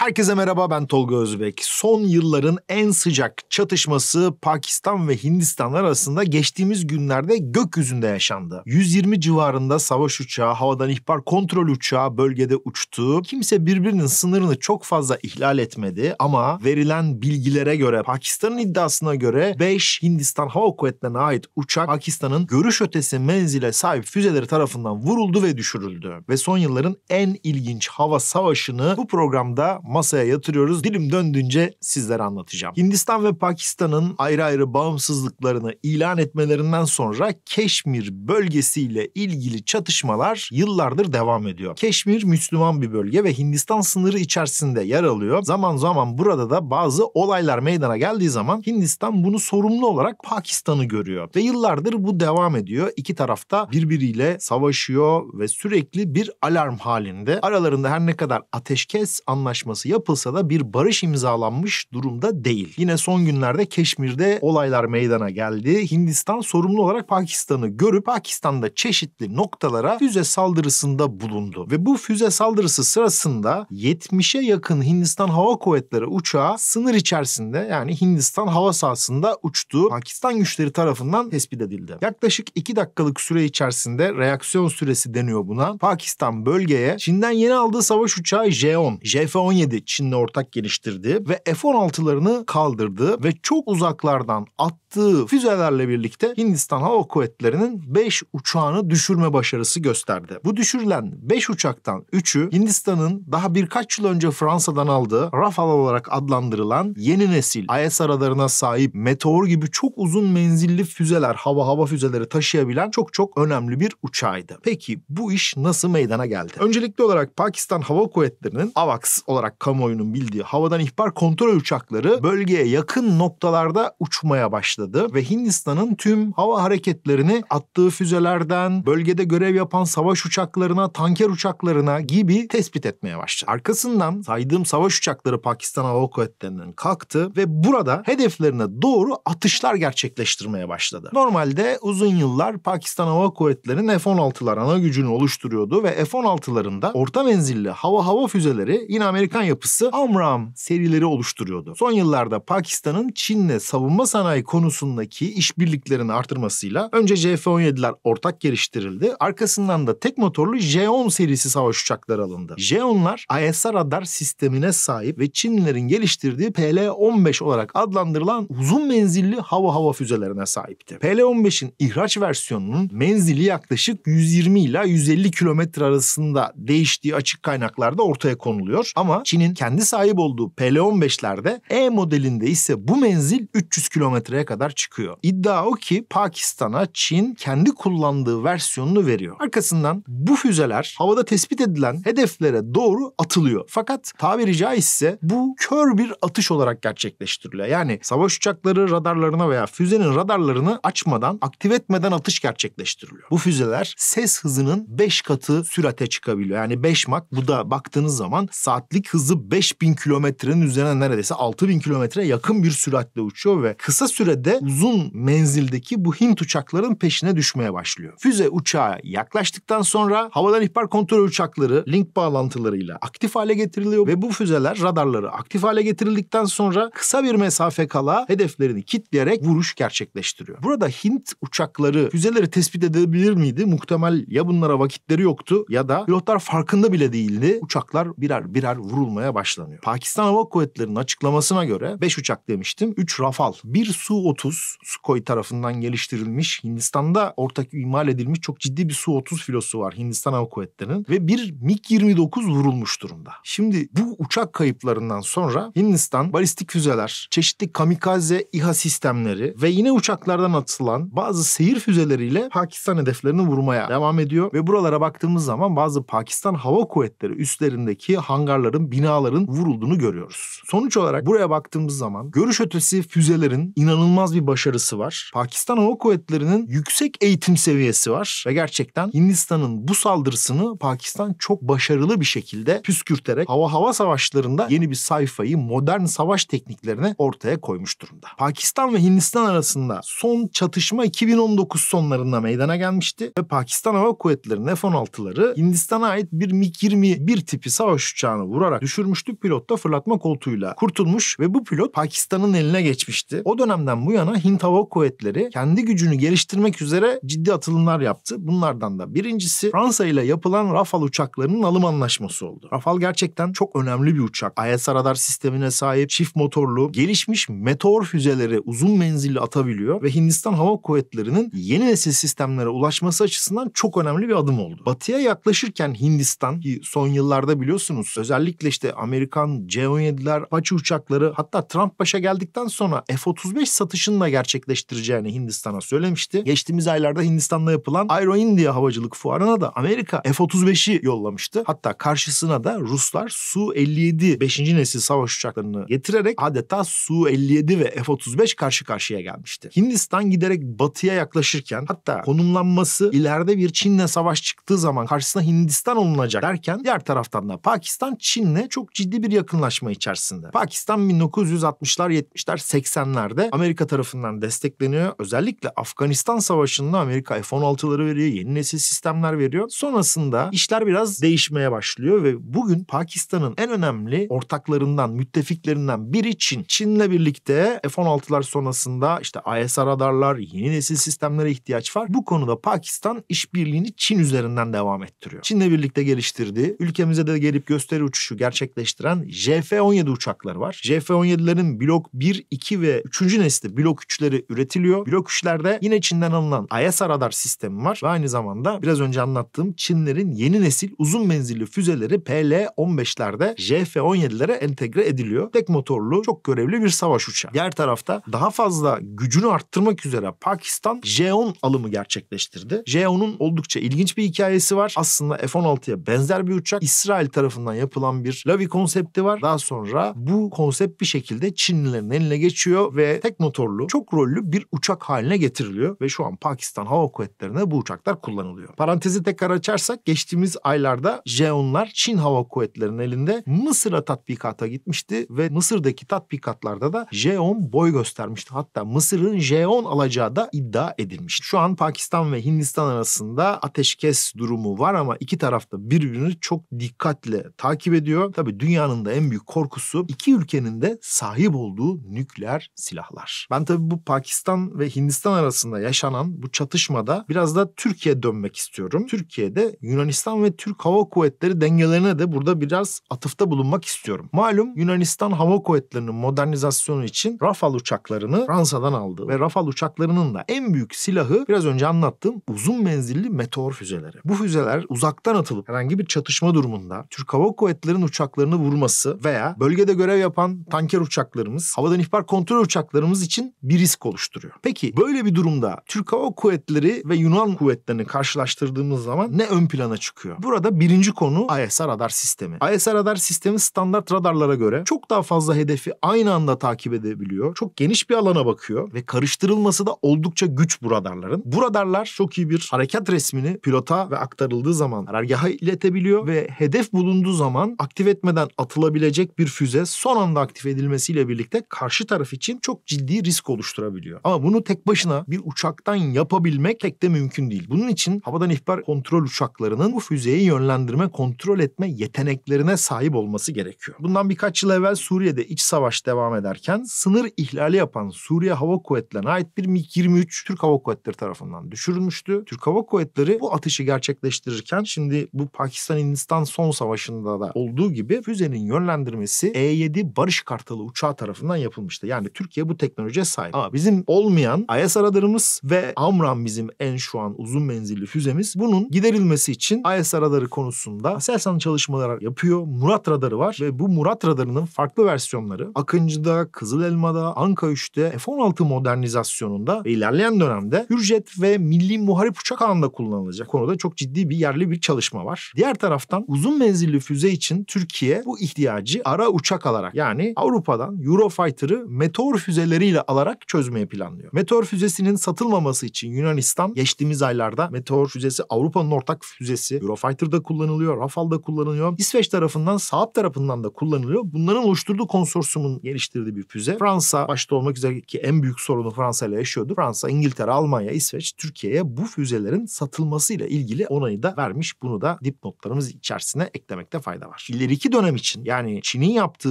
Herkese merhaba ben Tolga Özbek. Son yılların en sıcak çatışması Pakistan ve Hindistan arasında geçtiğimiz günlerde gökyüzünde yaşandı. 120 civarında savaş uçağı, havadan ihbar kontrol uçağı bölgede uçtu. Kimse birbirinin sınırını çok fazla ihlal etmedi ama verilen bilgilere göre Pakistan'ın iddiasına göre 5 Hindistan Hava Kuvvetleri'ne ait uçak Pakistan'ın görüş ötesi menzile sahip füzeleri tarafından vuruldu ve düşürüldü. Ve son yılların en ilginç hava savaşını bu programda masaya yatırıyoruz. Dilim döndüğünce sizlere anlatacağım. Hindistan ve Pakistan'ın ayrı ayrı bağımsızlıklarını ilan etmelerinden sonra Keşmir bölgesiyle ilgili çatışmalar yıllardır devam ediyor. Keşmir Müslüman bir bölge ve Hindistan sınırı içerisinde yer alıyor. Zaman zaman burada da bazı olaylar meydana geldiği zaman Hindistan bunu sorumlu olarak Pakistan'ı görüyor ve yıllardır bu devam ediyor. İki tarafta birbiriyle savaşıyor ve sürekli bir alarm halinde. Aralarında her ne kadar ateşkes anlaşması anlaşması yapılsa da bir barış imzalanmış durumda değil. Yine son günlerde Keşmir'de olaylar meydana geldi. Hindistan sorumlu olarak Pakistan'ı görüp Pakistan'da çeşitli noktalara füze saldırısında bulundu. Ve bu füze saldırısı sırasında 70'e yakın Hindistan Hava Kuvvetleri uçağı sınır içerisinde yani Hindistan hava sahasında uçtuğu Pakistan güçleri tarafından tespit edildi. Yaklaşık 2 dakikalık süre içerisinde reaksiyon süresi deniyor buna. Pakistan bölgeye Çin'den yeni aldığı savaş uçağı J-10, JF-17 f Çin'le ortak geliştirdi ve F-16'larını kaldırdı ve çok uzaklardan attığı füzelerle birlikte Hindistan Hava Kuvvetleri'nin 5 uçağını düşürme başarısı gösterdi. Bu düşürülen 5 uçaktan 3'ü Hindistan'ın daha birkaç yıl önce Fransa'dan aldığı Rafale olarak adlandırılan yeni nesil IS aralarına sahip meteor gibi çok uzun menzilli füzeler, hava hava füzeleri taşıyabilen çok çok önemli bir uçağıydı. Peki bu iş nasıl meydana geldi? Öncelikli olarak Pakistan Hava Kuvvetleri'nin AVAX olarak kamuoyunun bildiği havadan ihbar kontrol uçakları bölgeye yakın noktalarda uçmaya başladı ve Hindistan'ın tüm hava hareketlerini attığı füzelerden, bölgede görev yapan savaş uçaklarına, tanker uçaklarına gibi tespit etmeye başladı. Arkasından saydığım savaş uçakları Pakistan Hava Kuvvetleri'nin kalktı ve burada hedeflerine doğru atışlar gerçekleştirmeye başladı. Normalde uzun yıllar Pakistan Hava Kuvvetleri'nin F-16'lar ana gücünü oluşturuyordu ve F-16'larında orta menzilli hava hava füzeleri yine Amerikan yapısı Amram serileri oluşturuyordu. Son yıllarda Pakistan'ın Çin'le savunma sanayi konusundaki işbirliklerini artırmasıyla önce JF-17'ler ortak geliştirildi. Arkasından da tek motorlu J-10 serisi savaş uçakları alındı. J-10'lar ISR radar sistemine sahip ve Çinlilerin geliştirdiği PL-15 olarak adlandırılan uzun menzilli hava hava füzelerine sahipti. PL-15'in ihraç versiyonunun menzili yaklaşık 120 ila 150 kilometre arasında değiştiği açık kaynaklarda ortaya konuluyor. Ama Çin Suzuki'nin kendi sahip olduğu PL15'lerde E modelinde ise bu menzil 300 kilometreye kadar çıkıyor. İddia o ki Pakistan'a Çin kendi kullandığı versiyonunu veriyor. Arkasından bu füzeler havada tespit edilen hedeflere doğru atılıyor. Fakat tabiri caizse bu kör bir atış olarak gerçekleştiriliyor. Yani savaş uçakları radarlarına veya füzenin radarlarını açmadan, aktive etmeden atış gerçekleştiriliyor. Bu füzeler ses hızının 5 katı sürate çıkabiliyor. Yani 5 mak bu da baktığınız zaman saatlik hızı hızı 5000 kilometrenin üzerine neredeyse 6000 kilometre yakın bir süratle uçuyor ve kısa sürede uzun menzildeki bu Hint uçaklarının peşine düşmeye başlıyor. Füze uçağa yaklaştıktan sonra havadan ihbar kontrol uçakları link bağlantılarıyla aktif hale getiriliyor ve bu füzeler radarları aktif hale getirildikten sonra kısa bir mesafe kala hedeflerini kitleyerek vuruş gerçekleştiriyor. Burada Hint uçakları füzeleri tespit edebilir miydi? Muhtemel ya bunlara vakitleri yoktu ya da pilotlar farkında bile değildi. Uçaklar birer birer vurulmuş vurulmaya başlanıyor. Pakistan Hava Kuvvetleri'nin açıklamasına göre 5 uçak demiştim. 3 Rafal, bir Su-30 Sukhoi tarafından geliştirilmiş Hindistan'da ortak imal edilmiş çok ciddi bir Su-30 filosu var Hindistan Hava Kuvvetleri'nin ve bir MiG-29 vurulmuş durumda. Şimdi bu uçak kayıplarından sonra Hindistan balistik füzeler, çeşitli kamikaze İHA sistemleri ve yine uçaklardan atılan bazı seyir füzeleriyle Pakistan hedeflerini vurmaya devam ediyor ve buralara baktığımız zaman bazı Pakistan Hava Kuvvetleri üstlerindeki hangarların binaların vurulduğunu görüyoruz. Sonuç olarak buraya baktığımız zaman görüş ötesi füzelerin inanılmaz bir başarısı var. Pakistan Hava Kuvvetleri'nin yüksek eğitim seviyesi var ve gerçekten Hindistan'ın bu saldırısını Pakistan çok başarılı bir şekilde püskürterek hava hava savaşlarında yeni bir sayfayı modern savaş tekniklerine ortaya koymuş durumda. Pakistan ve Hindistan arasında son çatışma 2019 sonlarında meydana gelmişti ve Pakistan Hava Kuvvetleri'nin F-16'ları Hindistan'a ait bir MiG-21 tipi savaş uçağını vurarak düşürmüştü pilot da fırlatma koltuğuyla kurtulmuş ve bu pilot Pakistan'ın eline geçmişti. O dönemden bu yana Hint Hava Kuvvetleri kendi gücünü geliştirmek üzere ciddi atılımlar yaptı. Bunlardan da birincisi Fransa ile yapılan Rafal uçaklarının alım anlaşması oldu. Rafal gerçekten çok önemli bir uçak. IS e radar sistemine sahip, çift motorlu, gelişmiş meteor füzeleri uzun menzilli atabiliyor ve Hindistan Hava Kuvvetleri'nin yeni nesil sistemlere ulaşması açısından çok önemli bir adım oldu. Batıya yaklaşırken Hindistan ki son yıllarda biliyorsunuz özellikle işte işte Amerikan C-17'ler, Apache uçakları hatta Trump başa geldikten sonra F-35 satışını da gerçekleştireceğini Hindistan'a söylemişti. Geçtiğimiz aylarda Hindistan'da yapılan Aero India havacılık fuarına da Amerika F-35'i yollamıştı. Hatta karşısına da Ruslar Su-57 5. nesil savaş uçaklarını getirerek adeta Su-57 ve F-35 karşı karşıya gelmişti. Hindistan giderek batıya yaklaşırken hatta konumlanması ileride bir Çin'le savaş çıktığı zaman karşısına Hindistan olunacak derken diğer taraftan da Pakistan Çin'le çok ciddi bir yakınlaşma içerisinde. Pakistan 1960'lar, 70'ler, 80'lerde Amerika tarafından destekleniyor. Özellikle Afganistan Savaşı'nda Amerika F-16'ları veriyor, yeni nesil sistemler veriyor. Sonrasında işler biraz değişmeye başlıyor ve bugün Pakistan'ın en önemli ortaklarından, müttefiklerinden biri Çin. Çin'le birlikte F-16'lar sonrasında işte ISR radarlar, yeni nesil sistemlere ihtiyaç var. Bu konuda Pakistan işbirliğini Çin üzerinden devam ettiriyor. Çin'le birlikte geliştirdi. Ülkemize de gelip gösteri uçuşu gerçek gerçekleştiren JF-17 uçakları var. JF-17'lerin blok 1, 2 ve 3. nesli blok 3'leri üretiliyor. Blok 3'lerde yine Çin'den alınan ISR radar sistemi var ve aynı zamanda biraz önce anlattığım Çinlerin yeni nesil uzun menzilli füzeleri PL-15'lerde JF-17'lere entegre ediliyor. Tek motorlu, çok görevli bir savaş uçağı. Diğer tarafta daha fazla gücünü arttırmak üzere Pakistan J-10 alımı gerçekleştirdi. J-10'un oldukça ilginç bir hikayesi var. Aslında F-16'ya benzer bir uçak İsrail tarafından yapılan bir Lavi konsepti var. Daha sonra bu konsept bir şekilde Çinlilerin eline geçiyor ve tek motorlu, çok rollü bir uçak haline getiriliyor ve şu an Pakistan Hava Kuvvetleri'ne bu uçaklar kullanılıyor. Parantezi tekrar açarsak geçtiğimiz aylarda Jeonlar Çin Hava Kuvvetleri'nin elinde Mısır'a tatbikata gitmişti ve Mısır'daki tatbikatlarda da Jeon boy göstermişti. Hatta Mısır'ın Jeon alacağı da iddia edilmişti. Şu an Pakistan ve Hindistan arasında ateşkes durumu var ama iki tarafta birbirini çok dikkatle takip ediyor. Tabii dünyanın da en büyük korkusu iki ülkenin de sahip olduğu nükleer silahlar. Ben tabii bu Pakistan ve Hindistan arasında yaşanan bu çatışmada biraz da Türkiye dönmek istiyorum. Türkiye'de Yunanistan ve Türk Hava Kuvvetleri dengelerine de burada biraz atıfta bulunmak istiyorum. Malum Yunanistan Hava Kuvvetleri'nin modernizasyonu için Rafal uçaklarını Fransa'dan aldı ve Rafal uçaklarının da en büyük silahı biraz önce anlattığım uzun menzilli meteor füzeleri. Bu füzeler uzaktan atılıp herhangi bir çatışma durumunda Türk Hava Kuvvetleri'nin uçak uçaklarını vurması veya bölgede görev yapan tanker uçaklarımız, havadan ihbar kontrol uçaklarımız için bir risk oluşturuyor. Peki böyle bir durumda Türk Hava Kuvvetleri ve Yunan kuvvetlerini karşılaştırdığımız zaman ne ön plana çıkıyor? Burada birinci konu ISR radar sistemi. ISR radar sistemi standart radarlara göre çok daha fazla hedefi aynı anda takip edebiliyor. Çok geniş bir alana bakıyor ve karıştırılması da oldukça güç bu radarların. Bu radarlar çok iyi bir hareket resmini pilota ve aktarıldığı zaman karargaha iletebiliyor ve hedef bulunduğu zaman aktive etmeden atılabilecek bir füze son anda aktif edilmesiyle birlikte karşı taraf için çok ciddi risk oluşturabiliyor. Ama bunu tek başına bir uçaktan yapabilmek pek de mümkün değil. Bunun için havadan ihbar kontrol uçaklarının bu füzeyi yönlendirme, kontrol etme yeteneklerine sahip olması gerekiyor. Bundan birkaç yıl evvel Suriye'de iç savaş devam ederken sınır ihlali yapan Suriye Hava Kuvvetleri'ne ait bir MiG-23 Türk Hava Kuvvetleri tarafından düşürülmüştü. Türk Hava Kuvvetleri bu atışı gerçekleştirirken şimdi bu Pakistan-Hindistan son savaşında da olduğu gibi gibi füzenin yönlendirmesi E-7 Barış Kartalı uçağı tarafından yapılmıştı. Yani Türkiye bu teknolojiye sahip. Ama bizim olmayan AES radarımız ve AMRAM bizim en şu an uzun menzilli füzemiz. Bunun giderilmesi için AES radarı konusunda Aselsan çalışmalar yapıyor. Murat radarı var ve bu Murat radarının farklı versiyonları Akıncı'da, Kızıl Elma'da, Anka 3'te F-16 modernizasyonunda ve ilerleyen dönemde Hürjet ve Milli Muharip Uçak Ağı'nda kullanılacak. Konuda çok ciddi bir yerli bir çalışma var. Diğer taraftan uzun menzilli füze için Türkiye Türkiye bu ihtiyacı ara uçak alarak yani Avrupa'dan Eurofighter'ı meteor füzeleriyle alarak çözmeye planlıyor. Meteor füzesinin satılmaması için Yunanistan geçtiğimiz aylarda meteor füzesi Avrupa'nın ortak füzesi Eurofighter'da kullanılıyor, Rafal'da kullanılıyor. İsveç tarafından, Saab tarafından da kullanılıyor. Bunların oluşturduğu konsorsumun geliştirdiği bir füze. Fransa başta olmak üzere ki en büyük sorunu Fransa ile yaşıyordu. Fransa, İngiltere, Almanya, İsveç, Türkiye'ye bu füzelerin satılmasıyla ilgili onayı da vermiş. Bunu da dipnotlarımız içerisine eklemekte fayda var. İleri iki dönem için yani Çin'in yaptığı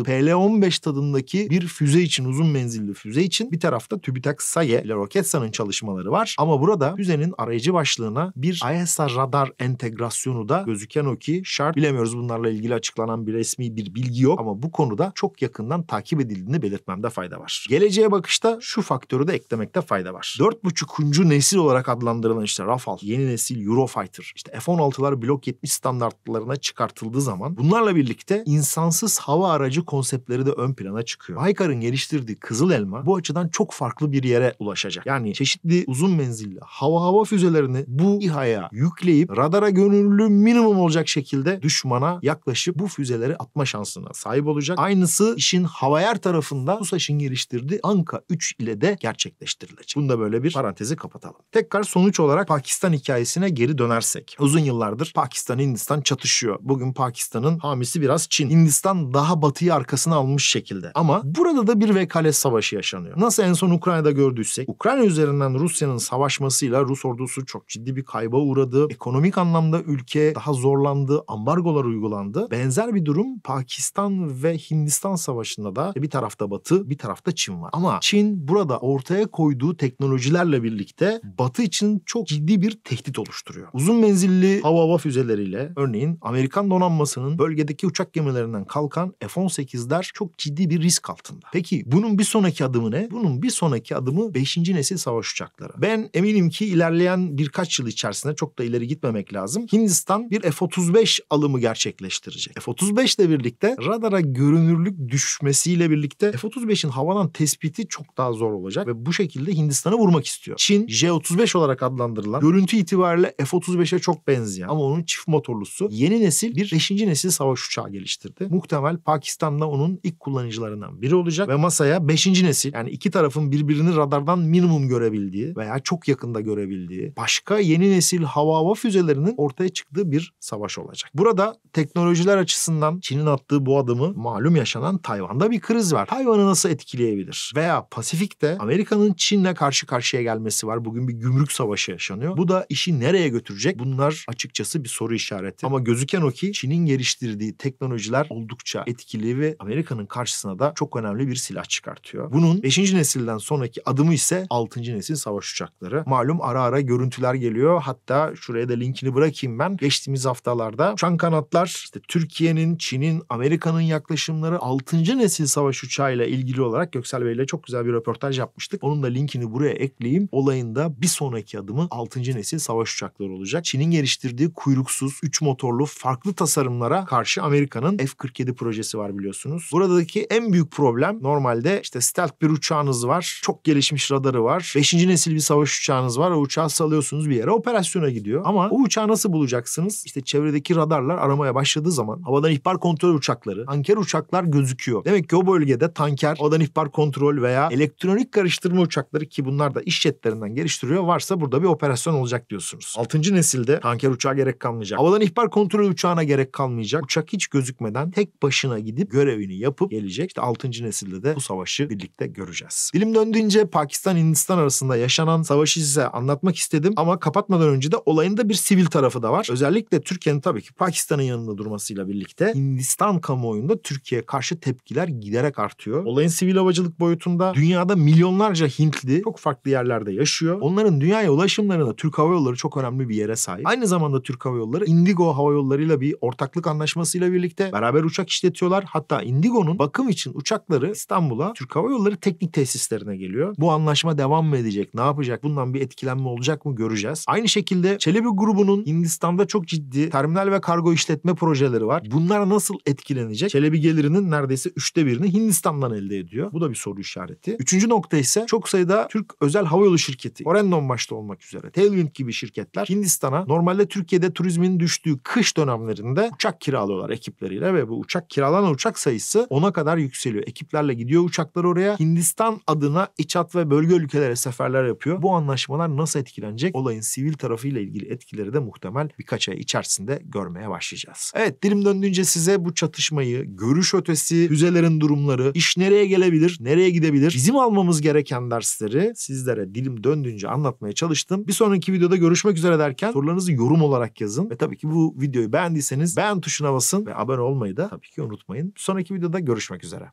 PL-15 tadındaki bir füze için uzun menzilli füze için bir tarafta TÜBİTAK SAYE ile Roketsan'ın çalışmaları var. Ama burada füzenin arayıcı başlığına bir ISR e radar entegrasyonu da gözüken o ki şart. Bilemiyoruz bunlarla ilgili açıklanan bir resmi bir bilgi yok ama bu konuda çok yakından takip edildiğini belirtmemde fayda var. Geleceğe bakışta şu faktörü de eklemekte fayda var. 4.5. nesil olarak adlandırılan işte Rafal, yeni nesil Eurofighter, işte F-16'lar blok 70 standartlarına çıkartıldığı zaman bunlarla birlikte birlikte insansız hava aracı konseptleri de ön plana çıkıyor. Baykar'ın geliştirdiği Kızıl Elma bu açıdan çok farklı bir yere ulaşacak. Yani çeşitli uzun menzilli hava hava füzelerini bu İHA'ya yükleyip radara gönüllü minimum olacak şekilde düşmana yaklaşıp bu füzeleri atma şansına sahip olacak. Aynısı işin havayar tarafında TUSAŞ'ın geliştirdiği Anka 3 ile de gerçekleştirilecek. Bunu da böyle bir parantezi kapatalım. Tekrar sonuç olarak Pakistan hikayesine geri dönersek. Uzun yıllardır Pakistan-Hindistan çatışıyor. Bugün Pakistan'ın hamisi bir biraz Çin. Hindistan daha batıyı arkasına almış şekilde. Ama burada da bir vekalet savaşı yaşanıyor. Nasıl en son Ukrayna'da gördüysek Ukrayna üzerinden Rusya'nın savaşmasıyla Rus ordusu çok ciddi bir kayba uğradı. Ekonomik anlamda ülke daha zorlandı. Ambargolar uygulandı. Benzer bir durum Pakistan ve Hindistan savaşında da bir tarafta Batı, bir tarafta Çin var. Ama Çin burada ortaya koyduğu teknolojilerle birlikte Batı için çok ciddi bir tehdit oluşturuyor. Uzun menzilli hava hava füzeleriyle örneğin Amerikan donanmasının bölgedeki uçak uçak gemilerinden kalkan F-18'ler çok ciddi bir risk altında. Peki bunun bir sonraki adımı ne? Bunun bir sonraki adımı 5. nesil savaş uçakları. Ben eminim ki ilerleyen birkaç yıl içerisinde çok da ileri gitmemek lazım. Hindistan bir F-35 alımı gerçekleştirecek. F-35 ile birlikte radara görünürlük düşmesiyle birlikte F-35'in havadan tespiti çok daha zor olacak ve bu şekilde Hindistan'ı vurmak istiyor. Çin J-35 olarak adlandırılan görüntü itibariyle F-35'e çok benziyor ama onun çift motorlusu yeni nesil bir 5. nesil savaş uçağı defa geliştirdi. Muhtemel Pakistan'da onun ilk kullanıcılarından biri olacak ve masaya 5. nesil yani iki tarafın birbirini radardan minimum görebildiği veya çok yakında görebildiği başka yeni nesil hava hava füzelerinin ortaya çıktığı bir savaş olacak. Burada teknolojiler açısından Çin'in attığı bu adımı malum yaşanan Tayvan'da bir kriz var. Tayvan'ı nasıl etkileyebilir? Veya Pasifik'te Amerika'nın Çin'le karşı karşıya gelmesi var. Bugün bir gümrük savaşı yaşanıyor. Bu da işi nereye götürecek? Bunlar açıkçası bir soru işareti. Ama gözüken o ki Çin'in geliştirdiği te teknolojiler oldukça etkili ve Amerika'nın karşısına da çok önemli bir silah çıkartıyor. Bunun 5. nesilden sonraki adımı ise 6. nesil savaş uçakları. Malum ara ara görüntüler geliyor. Hatta şuraya da linkini bırakayım ben. Geçtiğimiz haftalarda uçan kanatlar işte Türkiye'nin, Çin'in, Amerika'nın yaklaşımları 6. nesil savaş uçağıyla ilgili olarak Göksel Bey ile çok güzel bir röportaj yapmıştık. Onun da linkini buraya ekleyeyim. Olayın da bir sonraki adımı 6. nesil savaş uçakları olacak. Çin'in geliştirdiği kuyruksuz, 3 motorlu, farklı tasarımlara karşı Amerika Amerika'nın F-47 projesi var biliyorsunuz. Buradaki en büyük problem normalde işte stealth bir uçağınız var. Çok gelişmiş radarı var. Beşinci nesil bir savaş uçağınız var. O uçağı salıyorsunuz bir yere operasyona gidiyor. Ama o uçağı nasıl bulacaksınız? İşte çevredeki radarlar aramaya başladığı zaman havadan ihbar kontrol uçakları, tanker uçaklar gözüküyor. Demek ki o bölgede tanker, havadan ihbar kontrol veya elektronik karıştırma uçakları ki bunlar da iş jetlerinden geliştiriyor varsa burada bir operasyon olacak diyorsunuz. Altıncı nesilde tanker uçağı gerek kalmayacak. Havadan ihbar kontrol uçağına gerek kalmayacak. Uçak hiç gözükmeden tek başına gidip görevini yapıp gelecek. İşte 6. nesilde de bu savaşı birlikte göreceğiz. Dilim döndüğünce Pakistan Hindistan arasında yaşanan savaşı size anlatmak istedim ama kapatmadan önce de olayın da bir sivil tarafı da var. Özellikle Türkiye'nin tabii ki Pakistan'ın yanında durmasıyla birlikte Hindistan kamuoyunda Türkiye'ye karşı tepkiler giderek artıyor. Olayın sivil havacılık boyutunda dünyada milyonlarca Hintli çok farklı yerlerde yaşıyor. Onların dünyaya ulaşımlarında Türk Hava Yolları çok önemli bir yere sahip. Aynı zamanda Türk Hava Yolları Indigo Hava Yolları bir ortaklık anlaşmasıyla bir birlikte beraber uçak işletiyorlar. Hatta Indigo'nun bakım için uçakları İstanbul'a Türk Hava Yolları teknik tesislerine geliyor. Bu anlaşma devam mı edecek? Ne yapacak? Bundan bir etkilenme olacak mı? Göreceğiz. Aynı şekilde Çelebi grubunun Hindistan'da çok ciddi terminal ve kargo işletme projeleri var. Bunlar nasıl etkilenecek? Çelebi gelirinin neredeyse üçte birini Hindistan'dan elde ediyor. Bu da bir soru işareti. Üçüncü nokta ise çok sayıda Türk özel havayolu şirketi, Orendon başta olmak üzere, Tailwind gibi şirketler Hindistan'a normalde Türkiye'de turizmin düştüğü kış dönemlerinde uçak kiralıyorlar. Ekim ekipleriyle ve bu uçak kiralanan uçak sayısı ona kadar yükseliyor. Ekiplerle gidiyor uçaklar oraya. Hindistan adına iç hat ve bölge ülkelere seferler yapıyor. Bu anlaşmalar nasıl etkilenecek? Olayın sivil tarafıyla ilgili etkileri de muhtemel birkaç ay içerisinde görmeye başlayacağız. Evet dilim döndüğünce size bu çatışmayı, görüş ötesi, füzelerin durumları, iş nereye gelebilir, nereye gidebilir, bizim almamız gereken dersleri sizlere dilim döndüğünce anlatmaya çalıştım. Bir sonraki videoda görüşmek üzere derken sorularınızı yorum olarak yazın ve tabii ki bu videoyu beğendiyseniz beğen tuşuna basın ve abone olmayı da tabii ki unutmayın. Sonraki videoda görüşmek üzere.